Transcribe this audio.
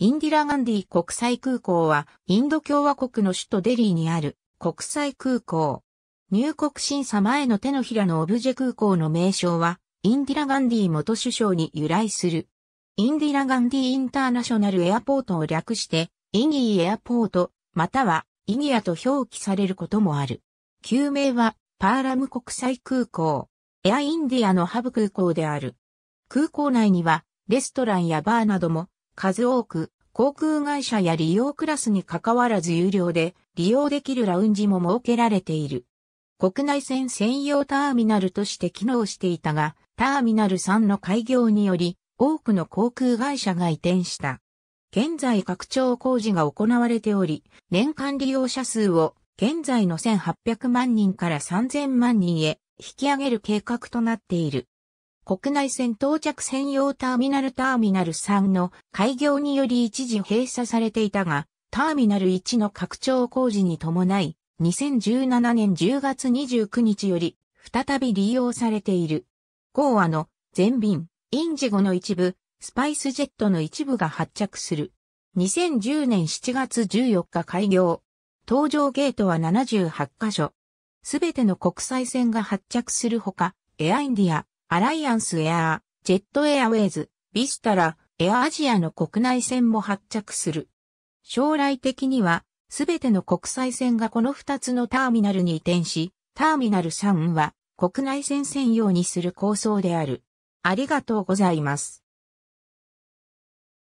インディラ・ガンディ国際空港は、インド共和国の首都デリーにある国際空港。入国審査前の手のひらのオブジェ空港の名称は、インディラ・ガンディ元首相に由来する。インディラ・ガンディ・インターナショナル・エアポートを略して、イギー・エアポート、または、イギアと表記されることもある。旧名は、パーラム国際空港、エアインディアのハブ空港である。空港内には、レストランやバーなども数多く、航空会社や利用クラスに関わらず有料で利用できるラウンジも設けられている。国内線専用ターミナルとして機能していたが、ターミナル3の開業により、多くの航空会社が移転した。現在拡張工事が行われており、年間利用者数を現在の1800万人から3000万人へ引き上げる計画となっている。国内線到着専用ターミナルターミナル3の開業により一時閉鎖されていたが、ターミナル1の拡張工事に伴い、2017年10月29日より、再び利用されている。ゴーアの全便、インジゴの一部、スパイスジェットの一部が発着する。2010年7月14日開業。搭乗ゲートは78カ所。すべての国際線が発着するほか、エアインディア、アライアンスエアー、ジェットエアウェイズ、ビスタラ、エアアジアの国内線も発着する。将来的には、すべての国際線がこの2つのターミナルに移転し、ターミナル3は国内線専用にする構想である。ありがとうございます。